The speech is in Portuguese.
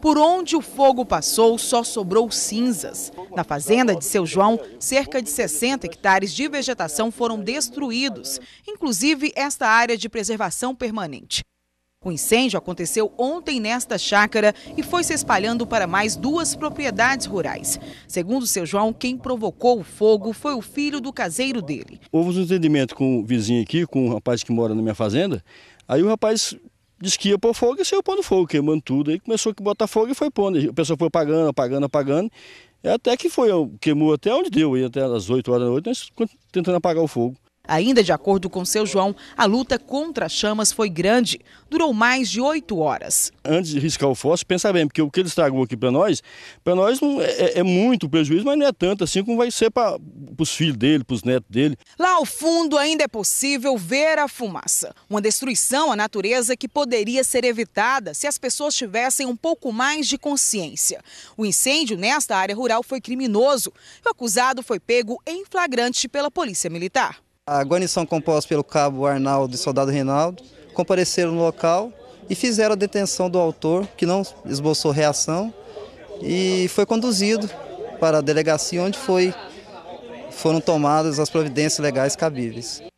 Por onde o fogo passou, só sobrou cinzas. Na fazenda de seu João, cerca de 60 hectares de vegetação foram destruídos, inclusive esta área de preservação permanente. O incêndio aconteceu ontem nesta chácara e foi se espalhando para mais duas propriedades rurais. Segundo seu João, quem provocou o fogo foi o filho do caseiro dele. Houve um entendimento com o vizinho aqui, com um rapaz que mora na minha fazenda. Aí o rapaz Diz que ia pôr fogo e saiu pondo fogo, queimando tudo. Aí começou a botar fogo e foi pondo. A pessoa foi apagando, apagando, apagando. Até que foi, queimou até onde deu, e até às 8 horas da noite, tentando apagar o fogo. Ainda de acordo com seu João, a luta contra as chamas foi grande, durou mais de oito horas. Antes de riscar o fósforo, pensa bem, porque o que ele estragou aqui para nós, para nós não é, é, é, muito prejuízo, mas não é tanto assim como vai ser para os filhos dele, para os netos dele. Lá ao fundo ainda é possível ver a fumaça, uma destruição à natureza que poderia ser evitada se as pessoas tivessem um pouco mais de consciência. O incêndio nesta área rural foi criminoso. O acusado foi pego em flagrante pela Polícia Militar. A guarnição composta pelo cabo Arnaldo e soldado Reinaldo compareceram no local e fizeram a detenção do autor, que não esboçou reação, e foi conduzido para a delegacia onde foi, foram tomadas as providências legais cabíveis.